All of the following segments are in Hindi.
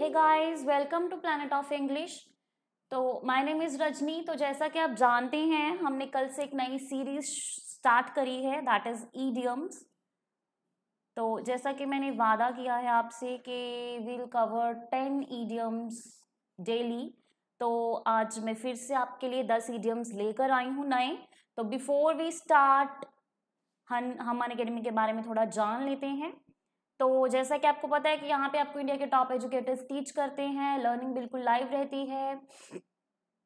Hey guys welcome to planet of English तो माय नेम इज़ रजनी तो जैसा कि आप जानते हैं हमने कल से एक नई सीरीज स्टार्ट करी है दैट इज़ ईडियम्स तो जैसा कि मैंने वादा किया है आपसे कि will cover ten idioms daily तो आज मैं फिर से आपके लिए दस ईडियम्स लेकर आई हूँ नए तो बिफोर वी स्टार्ट हम हम अकेडमी के बारे में थोड़ा जान लेते हैं तो जैसा कि आपको पता है कि यहाँ पे आपको इंडिया के टॉप एजुकेटर्स टीच करते हैं लर्निंग बिल्कुल लाइव रहती है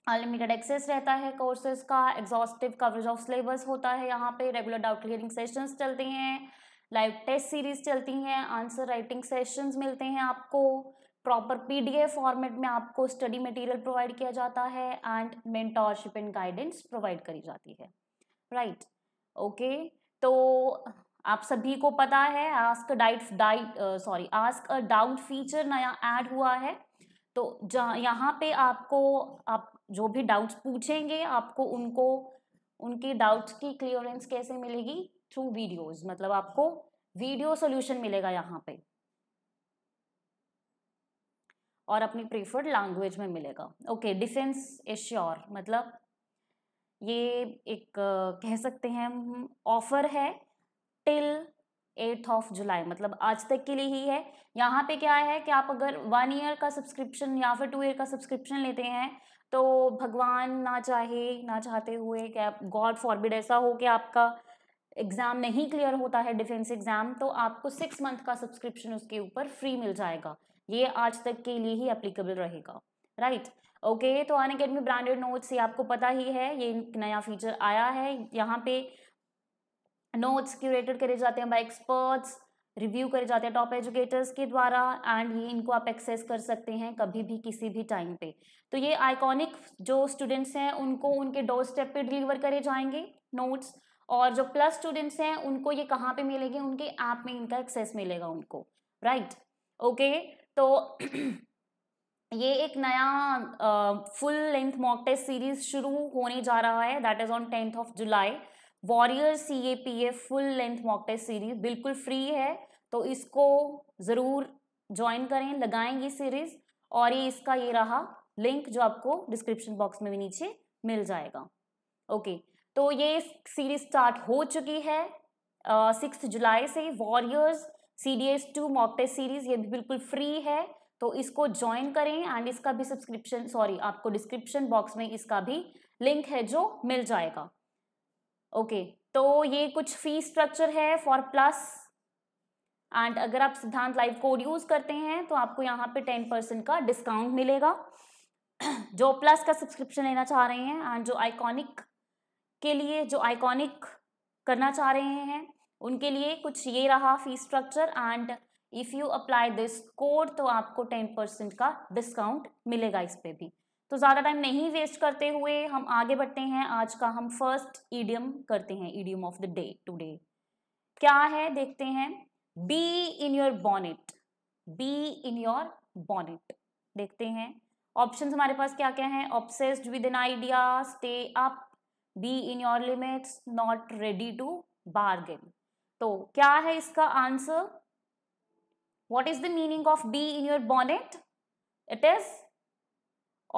अनलिमिटेड एक्सेस रहता है कोर्सेज का एग्जॉस्टिव कवरेज ऑफ सिलेबस होता है यहाँ पे रेगुलर डाउट क्लियरिंग सेशंस चलते हैं लाइव टेस्ट सीरीज चलती हैं आंसर राइटिंग सेशंस मिलते हैं आपको प्रॉपर पीडीएफ फॉर्मेट में आपको स्टडी मटेरियल प्रोवाइड किया जाता है and mentorship and guidance provide करी जाती है राइट right. Okay okay. तो आप सभी को पता है ask diet diet sorry ask a doubt feature नया ऐड हुआ है तो जहाँ यहाँ पे आपको आप जो भी डाउट्स पूछेंगे आपको उनको उनके डाउट्स की क्लियरेंस कैसे मिलेगी थ्रू वीडियोस मतलब आपको वीडियो सॉल्यूशन मिलेगा यहाँ पे और अपनी प्रीफर्ड लैंग्वेज में मिलेगा ओके डिफेंस एश्योर मतलब ये एक uh, कह सकते हैं ऑफर है टिल एट्थ ऑफ जुलाई मतलब आज तक के लिए ही है यहाँ पे क्या है कि आप अगर वन ईयर का सब्सक्रिप्शन या फिर टू ईयर का सब्सक्रिप्शन लेते हैं तो भगवान ना चाहे ना चाहते हुए क्या गॉड फॉरबिड ऐसा हो कि आपका एग्ज़ाम नहीं क्लियर होता है डिफेंस एग्ज़ाम तो आपको सिक्स मंथ का सब्सक्रिप्शन उसके ऊपर फ्री मिल जाएगा ये आज तक के लिए ही अप्लीकेबल रहेगा राइट ओके तो अन अकेडमी ब्रांडेड नोट्स ये आपको पता ही है ये नया फीचर आया है यहाँ पे नोट्स क्यूरेटेड करे जाते हैं बाई एक्सपर्ट्स रिव्यू करे जाते हैं टॉप एजुकेटर्स के द्वारा एंड ये इनको आप एक्सेस कर सकते हैं कभी भी किसी भी टाइम पे तो ये आइकॉनिक जो स्टूडेंट्स हैं उनको उनके डोर स्टेप पे डिलीवर करे जाएंगे नोट्स और जो प्लस स्टूडेंट्स हैं उनको ये कहाँ पे मिलेंगे उनके ऐप में इनका एक्सेस मिलेगा उनको राइट right? Okay okay? तो ये एक नया full length mock test series शुरू होने जा रहा है that is on tenth of July warrior C A P A full length mock test series बिल्कुल फ्री है तो इसको ज़रूर ज्वाइन करें लगाएं ये सीरीज़ और ये इसका ये रहा लिंक जो आपको डिस्क्रिप्शन बॉक्स में भी नीचे मिल जाएगा ओके तो ये सीरीज स्टार्ट हो चुकी है सिक्स जुलाई से warriors C D S two mock test series ये भी बिल्कुल फ्री है तो इसको ज्वाइन करें एंड इसका भी सब्सक्रिप्शन सॉरी आपको डिस्क्रिप्शन बॉक्स में इसका भी लिंक है जो मिल जाएगा ओके तो ये कुछ फी स्ट्रक्चर है फॉर प्लस एंड अगर आप सिद्धांत लाइव कोड यूज करते हैं तो आपको यहाँ पे टेन परसेंट का डिस्काउंट मिलेगा जो प्लस का सब्सक्रिप्शन लेना चाह रहे हैं एंड जो आइकॉनिक के लिए जो आइकॉनिक करना चाह रहे हैं उनके लिए कुछ ये रहा fee structure and if you apply this code तो आपको टेन परसेंट का डिस्काउंट मिलेगा इस पर भी तो ज़्यादा टाइम नहीं वेस्ट करते हुए हम आगे बढ़ते हैं आज का हम फर्स्ट ईडियम करते हैं idiom of the day today क्या है देखते हैं bee in your bonnet bee in your bonnet देखते हैं ऑप्शन हमारे पास क्या क्या हैं obsessed with an idea stay up be in your limits not ready to bargain तो क्या है इसका answer what is the meaning of bee in your bonnet it is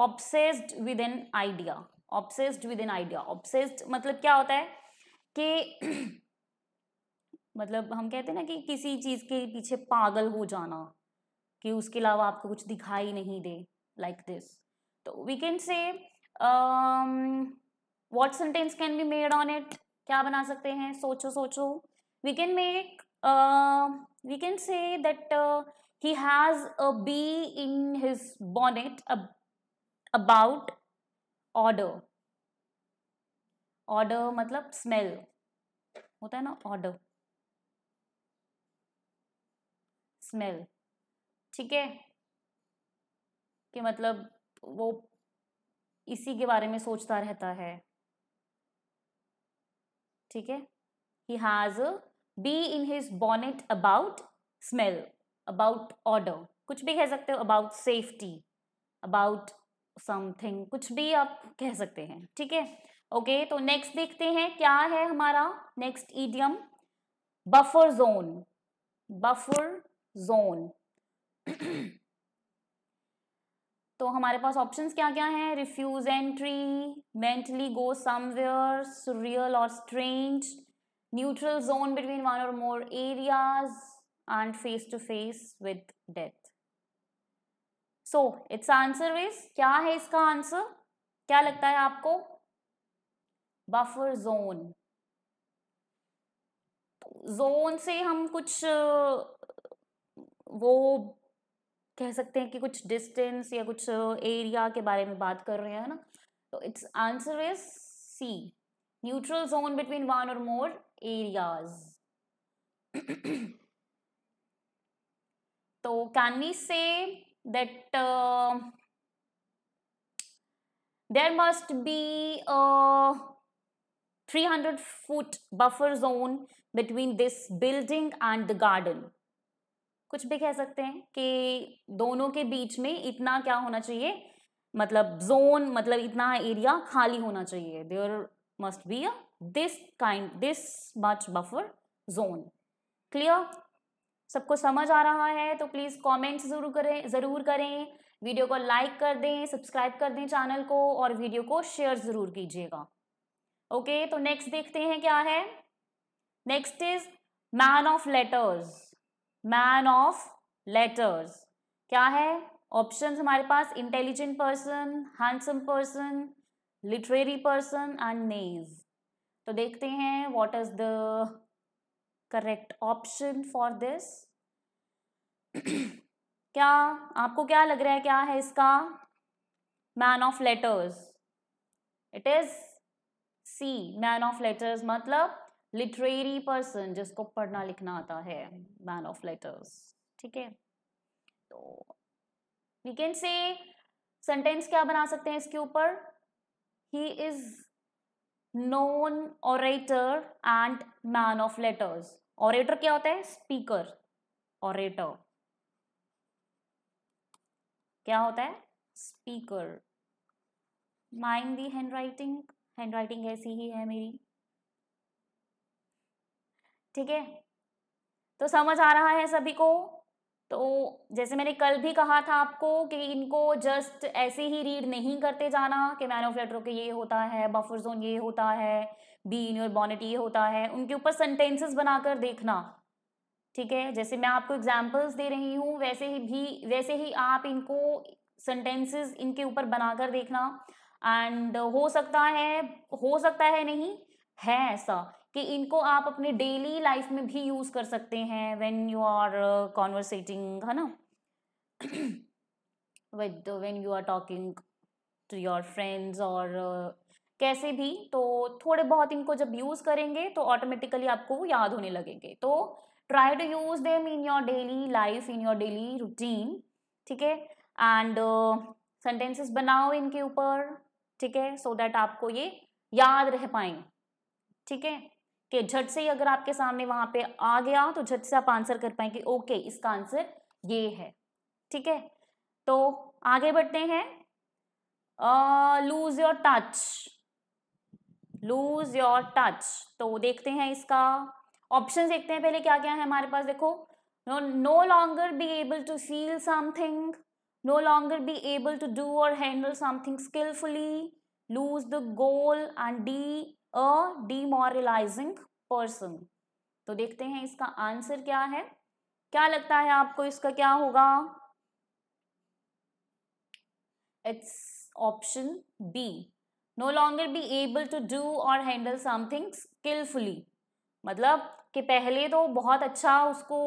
obsessed with an idea obsessed with an idea obsessed मतलब क्या होता है कि मतलब हम कहते हैं ना कि किसी चीज़ के पीछे पागल हो जाना कि उसके अलावा आपको कुछ दिखाई नहीं दे लाइक दिस तो we can say what sentence can be made on it क्या बना सकते हैं सोचो सोचो we can make we can say that he has a bee in his bonnet a about odour odour मतलब स्मेल होता है ना ऑर्डर स्मेल ठीक है कि मतलब वो इसी के बारे में सोचता रहता है ठीक है he has bee in his bonnet about smell about odour कुछ भी कह सकते हो अबाउट सेफ्टी अबाउट समथिंग कुछ भी आप कह सकते हैं ठीक है ओके तो नेक्स्ट देखते हैं क्या है हमारा next idiom buffer zone buffer zone तो हमारे पास ऑप्शंस क्या क्या हैं refuse entry mentally go somewhere surreal और strange neutral zone between one और more areas and face to face with death so its answer is क्या है इसका आंसर क्या लगता है आपको बफर जोन जोन से हम कुछ वो कह सकते हैं कि कुछ डिस्टेंस या कुछ एरिया के बारे में बात कर रहे हैं ना तो its answer is C neutral zone between one और मोर एरियाज तो can we say that uh, there must be a 300 foot buffer zone between this building and the garden कुछ भी कह सकते हैं कि दोनों के बीच में इतना क्या होना चाहिए मतलब जोन मतलब इतना एरिया खाली होना चाहिए there must be a this kind this much buffer zone clear सबको समझ आ रहा है तो प्लीज़ कमेंट्स जरूर करें ज़रूर करें वीडियो को लाइक कर दें सब्सक्राइब कर दें चैनल को और वीडियो को शेयर ज़रूर कीजिएगा ओके तो नेक्स्ट देखते हैं क्या है next is man of letters man of letters क्या है ऑप्शन हमारे पास intelligent person handsome person literary person and नेज तो देखते हैं what is the correct option for this क्या आपको क्या लग रहा है क्या है इसका man of letters it is C man of letters मतलब लिटरेरी पर्सन जिसको पढ़ना लिखना आता है मैन ऑफ लेटर्स ठीक है तो वी कैन से सेंटेंस क्या बना सकते हैं इसके ऊपर he is known orator and man of letters orator क्या होता है स्पीकर ऑरेटर क्या होता है speaker mind the handwriting handwriting ऐसी ही है मेरी ठीक है तो समझ आ रहा है सभी को तो जैसे मैंने कल भी कहा था आपको कि इनको जस्ट ऐसे ही रीड नहीं करते जाना कि मैन ऑफ लेटर के ये होता है बफर जोन ये होता है बी इन योर बॉनेट ये होता है उनके ऊपर सेंटेंसेस बनाकर देखना ठीक है जैसे मैं आपको एग्जाम्पल्स दे रही हूँ वैसे ही भी वैसे ही आप इनको सेंटेंसेस इनके ऊपर बनाकर देखना एंड हो सकता है हो सकता है नहीं है ऐसा कि इनको आप अपने डेली लाइफ में भी यूज़ कर सकते हैं व्हेन यू आर कॉन्वर्सेटिंग है ना with when you are talking to your friends और कैसे भी तो थोड़े बहुत इनको जब यूज़ करेंगे तो ऑटोमेटिकली आपको वो याद होने लगेंगे तो try to use them in your daily life in your daily routine ठीक है एंड सेंटेंसेस uh, बनाओ इनके ऊपर ठीक है सो दैट आपको ये याद रह पाएंगे ठीक है कि झट से ही अगर आपके सामने वहाँ पे आ गया तो झट से आप आंसर कर पाए कि ओके इसका आंसर ये है ठीक है तो आगे बढ़ते हैं lose your touch lose your touch तो देखते हैं इसका ऑप्शन देखते हैं पहले क्या क्या है हमारे पास देखो no longer be able to feel something no longer be able to do और handle something skilfully lose the goal and D a demoralising person तो देखते हैं इसका आंसर क्या है क्या लगता है आपको इसका क्या होगा its option B no longer be able to do और हैंडल समथिंग स्किलफुली मतलब कि पहले तो बहुत अच्छा उसको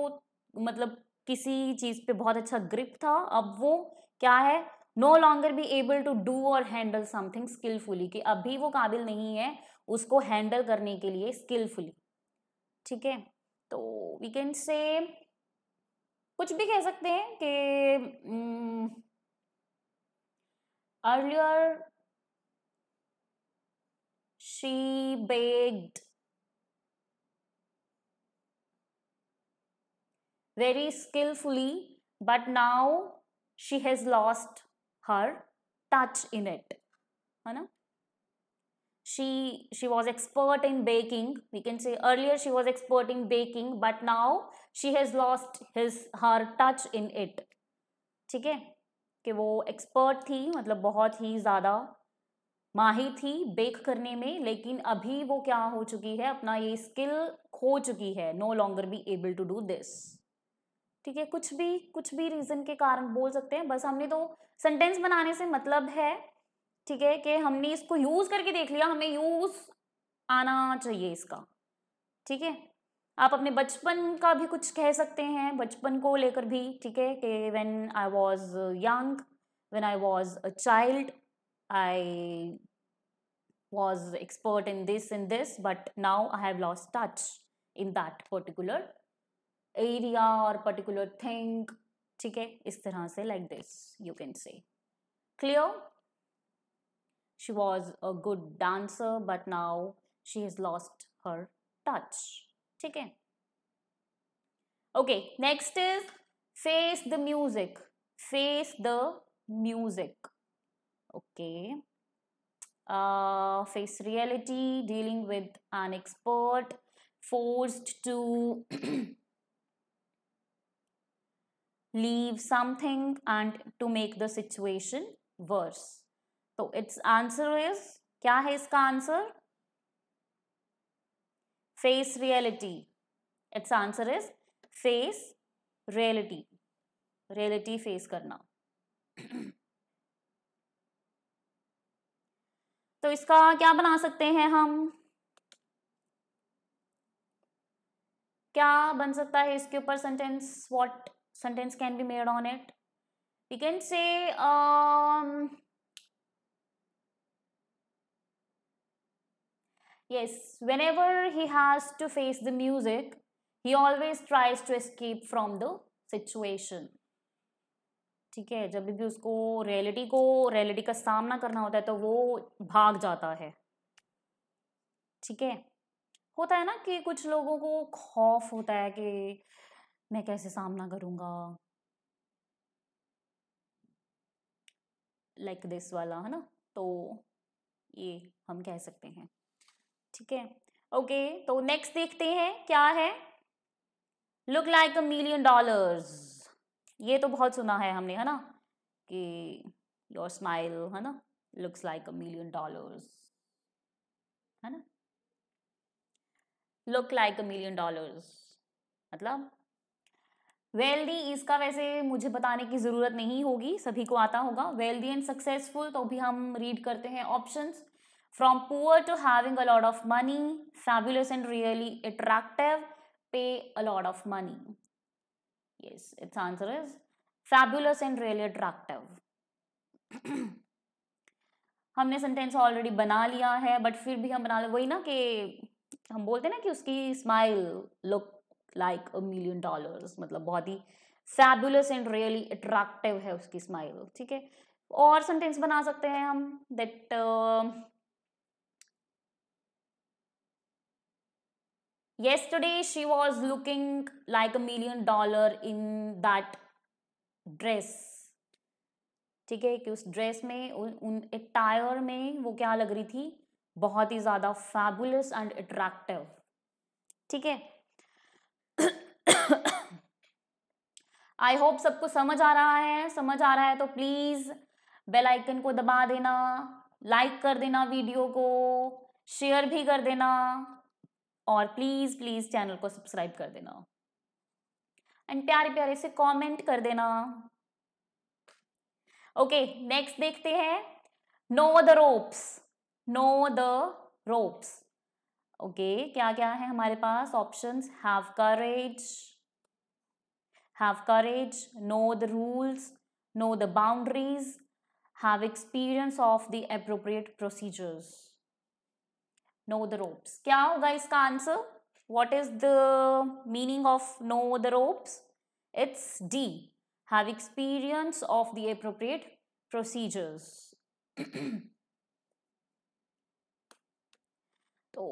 मतलब किसी चीज़ पे बहुत अच्छा ग्रिप था अब वो क्या है no longer be able to do और हैंडल समथिंग स्किलफुली कि अभी वो काबिल नहीं है उसको हैंडल करने के लिए स्किलफुली ठीक है तो वी कैन से कुछ भी कह सकते हैं कि earlier hmm, She baked Very skillfully, but now she has lost her touch in it. Right? She, she was expert in baking. We can say earlier she was expert in baking, but now she has lost his her touch in it. ठीक है कि वो एक्सपर्ट थी मतलब बहुत ही ज़्यादा माहिर थी बेक करने में लेकिन अभी वो क्या हो चुकी है अपना ये स्किल खो चुकी है no longer be able to do this ठीक है कुछ भी कुछ भी रीज़न के कारण बोल सकते हैं बस हमने तो सेंटेंस बनाने से मतलब है ठीक है कि हमने इसको यूज़ करके देख लिया हमें यूज़ आना चाहिए इसका ठीक है आप अपने बचपन का भी कुछ कह सकते हैं बचपन को लेकर भी ठीक है कि when I was young when I was a child I was expert in this and this but now i have lost touch in that particular area or particular thing Okay, है इस तरह से like this you can say she was a good dancer but now she has lost her touch Okay. okay next is face the music face the music okay uh, face reality, dealing with an expert, forced to leave something and to make the situation worse. So its answer is, क्या है इसका आंसर Face reality. Its answer is face reality. Reality face करना तो इसका क्या बना सकते हैं हम क्या बन सकता है इसके ऊपर sentence what sentence can be made on it we can say yes whenever he has to face the music he always tries to escape from the situation ठीक है जब भी उसको रियलिटी को रियलिटी का सामना करना होता है तो वो भाग जाता है ठीक है होता है ना कि कुछ लोगों को खौफ होता है कि मैं कैसे सामना करूंगा लाइक like दिस वाला है ना तो ये हम कह सकते हैं ठीक है ओके तो नेक्स्ट देखते हैं क्या है look like a million dollars ये तो बहुत सुना है हमने है ना कि योर स्माइल है ना looks like a million dollars है ना look like a million dollars मतलब वेल्दी इसका वैसे मुझे बताने की ज़रूरत नहीं होगी सभी को आता होगा वेल्दी एंड सक्सेसफुल तो भी हम रीड करते हैं options from poor to having a load of money fabulous and really attractive pay a of money Yes, its answer is fabulous and really attractive. हमने सेंटेंस ऑलरेडी बना लिया है बट फिर भी हम बना ले वही ना कि हम बोलते हैं ना कि उसकी smile look like a million dollars मतलब बहुत ही फैबुलस एंड रियली अट्रैक्टिव है उसकी स्माइल ठीक है और सेंटेंस बना सकते हैं हम that yesterday she was looking like a million dollar in that dress ठीक है कि उस ड्रेस में उन, एक टायर में वो क्या लग रही थी बहुत ही ज़्यादा फैबुलस एंड अट्रैक्टिव ठीक है आई होप सबको समझ आ रहा है समझ आ रहा है तो प्लीज़ बेल आइकन को दबा देना लाइक कर देना वीडियो को शेयर भी कर देना और प्लीज़ प्लीज़ चैनल को सब्सक्राइब कर देना एंड प्यारे प्यारे से कमेंट कर देना ओके okay, नेक्स्ट देखते हैं know the ropes know the ropes okay क्या क्या है हमारे पास options have courage have courage know the rules know the boundaries have experience of the appropriate procedures know the ropes क्या होगा इसका answer what is the meaning of know the ropes it's d have experience of the appropriate procedures तो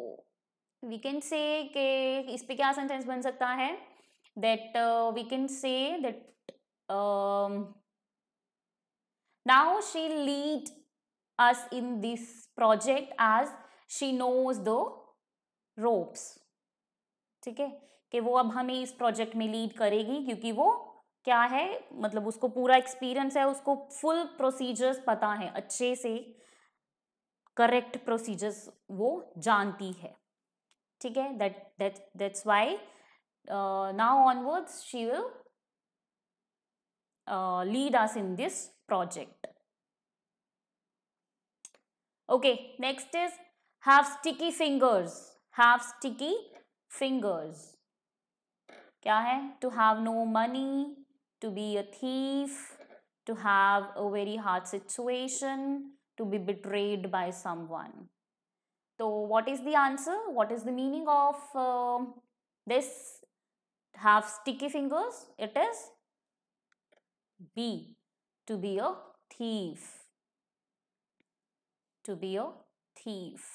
we can say इस पे क्या सेंटेंस बन सकता है that we can say that now she lead us in this project as she knows the ropes ठीक है कि वो अब हमें इस प्रोजेक्ट में लीड करेगी क्योंकि वो क्या है मतलब उसको पूरा एक्सपीरियंस है उसको फुल प्रोसीजर्स पता है अच्छे से करेक्ट प्रोसीजर्स वो जानती है ठीक है that that that's why now onwards she will lead us in this project okay next is have sticky fingers have sticky fingers क्या है to have no money to be a thief to have a very hard situation to be betrayed by someone so what is the answer what is the meaning of uh, this have sticky fingers it is b to be a thief to be a thief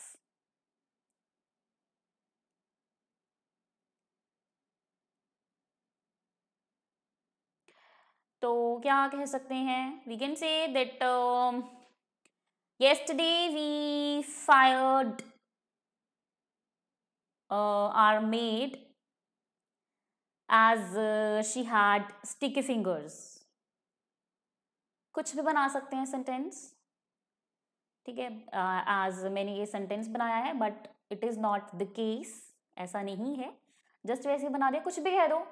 तो क्या कह सकते हैं we can say that yesterday we fired our maid as she had sticky fingers कुछ भी बना सकते हैं सेंटेंस ठीक है एज uh, मैंने ये सेंटेंस बनाया है but it is not the case ऐसा नहीं है जस्ट वैसे बना दिया कुछ भी कह दो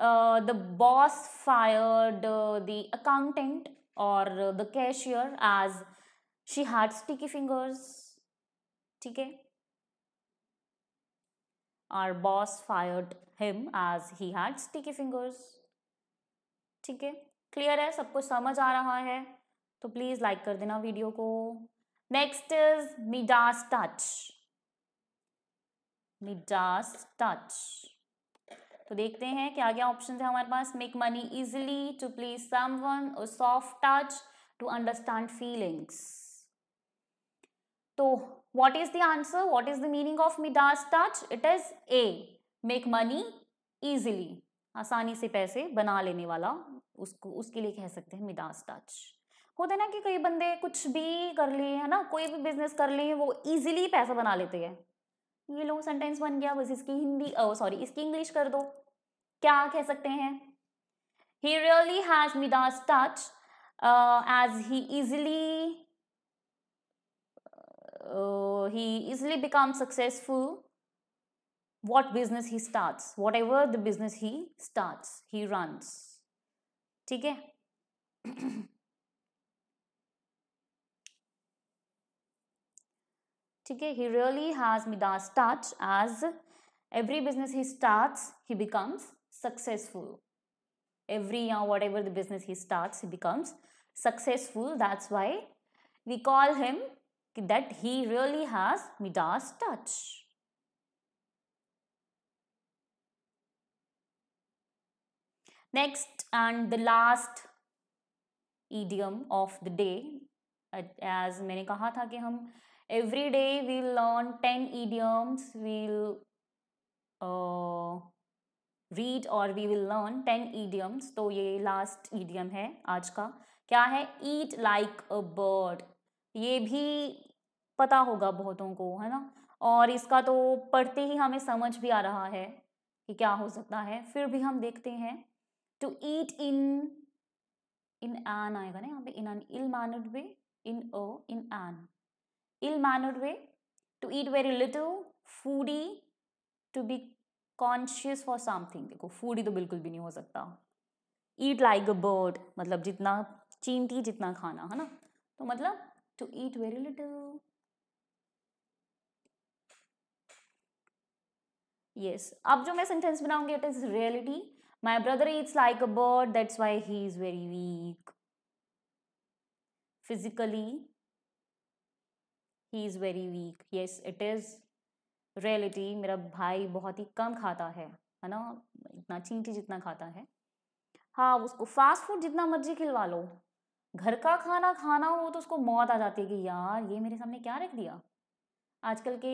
the boss fired uh, the accountant or uh, the cashier as she had sticky fingers ठीक है our boss fired him as he had sticky fingers ठीक है क्लियर है सब कुछ समझ आ रहा है तो प्लीज लाइक कर देना वीडियो को next is Midas touch Midas touch तो देखते हैं क्या क्या ऑप्शन है हमारे पास make money easily to please someone और soft touch to understand feelings तो what is the answer what is the meaning of midas touch it is A make money easily आसानी से पैसे बना लेने वाला उसको उसके लिए कह सकते हैं मिडास टच होता है ना कि कई बंदे कुछ भी कर लिए है ना कोई भी बिजनेस कर लिए वो इजीली पैसा बना लेते हैं ये लो सेंटेंस बन गया बस इसकी हिंदी सॉरी इसकी इंग्लिश कर दो क्या कह सकते हैं he really has Midas touch as he easily he easily become successful what business he start whatever the business he start he runs ठीक है ठीक है he really has Midas touch as every business he start he becomes successful. Every year, whatever the business he starts, he becomes successful. That's why we call him that he really has Midas touch. Next and the last idiom of the day, as many कहा every day we learn 10 idioms, we'll uh, read और we will learn ten idioms तो ये लास्ट ईडियम है आज का क्या है ईट लाइक अ बर्ड ये भी पता होगा बहुतों को है ना और इसका तो पढ़ते ही हमें समझ भी आ रहा है कि क्या हो सकता है फिर भी हम देखते हैं to eat in in an आएगा ना यहाँ पे in an ill mannered way in a in an ill mannered way to eat very little foodie to be conscious for something देखो फूड ही तो बिल्कुल भी नहीं हो सकता ईट लाइक अ बर्ड मतलब जितना चींटी जितना खाना है ना तो मतलब to eat very little yes अब जो मैं सेंटेंस बनाऊंगी it is reality my brother eats like a bird that's why he is very weak physically he is very weak yes it is reality मेरा भाई बहुत ही कम खाता है है ना इतना चींटी जितना खाता है हाँ उसको फास्ट फूड जितना मर्जी खिलवा लो घर का खाना खाना हो तो उसको मौत आ जाती है कि यार ये मेरे सामने क्या रख दिया आजकल के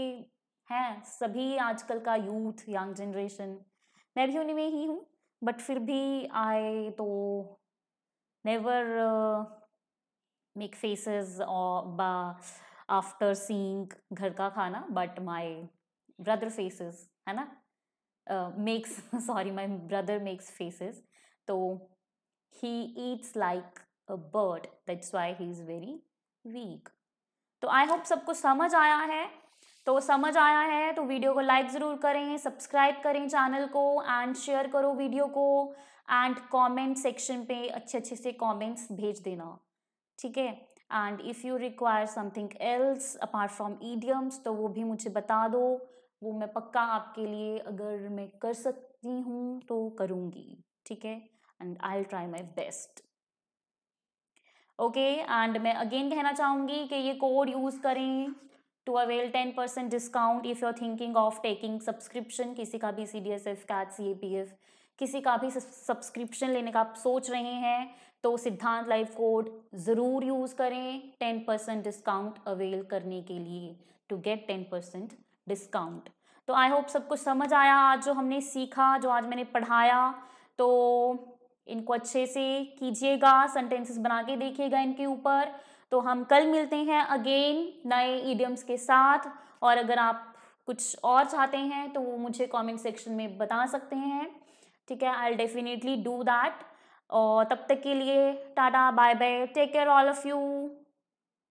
हैं सभी आजकल का यूथ यंग जनरेशन मैं भी उन्हीं में ही हूँ बट फिर भी आए तो नेवर मेक फेसेस बा आफ्टर सीइंग घर का खाना बट माई ब्रदर फेसेस है ना makes sorry my brother makes faces तो he eats like a bird that's why he is very weak तो आई होप सबको समझ आया है तो समझ आया है तो वीडियो को लाइक ज़रूर करें सब्सक्राइब करें चैनल को एंड शेयर करो वीडियो को एंड कमेंट सेक्शन पे अच्छे अच्छे से कमेंट्स भेज देना ठीक है and if you require something else apart from idioms तो वो भी मुझे बता दो वो मैं पक्का आपके लिए अगर मैं कर सकती हूँ तो करूँगी ठीक है and I try my best okay and मैं अगेन कहना चाहूँगी कि ये कोड यूज़ करें to avail ten percent discount if you are thinking of taking subscription किसी का भी C D S AFCAT C A P F किसी का भी सब्सक्रिप्शन लेने का आप सोच रहे हैं तो सिद्धांत लाइफ कोड ज़रूर यूज़ करें टेन परसेंट डिस्काउंट अवेल करने के लिए to get ten percent discount तो आई होप सब कुछ समझ आया आज जो हमने सीखा जो आज मैंने पढ़ाया तो इनको अच्छे से कीजिएगा सेंटेंसेस बना के देखिएगा इनके ऊपर तो हम कल मिलते हैं अगेन नए ईडियम्स के साथ और अगर आप कुछ और चाहते हैं तो वो मुझे कमेंट सेक्शन में बता सकते हैं ठीक है आई डेफिनेटली डू दैट और तब तक के लिए tata bye bye take care all of you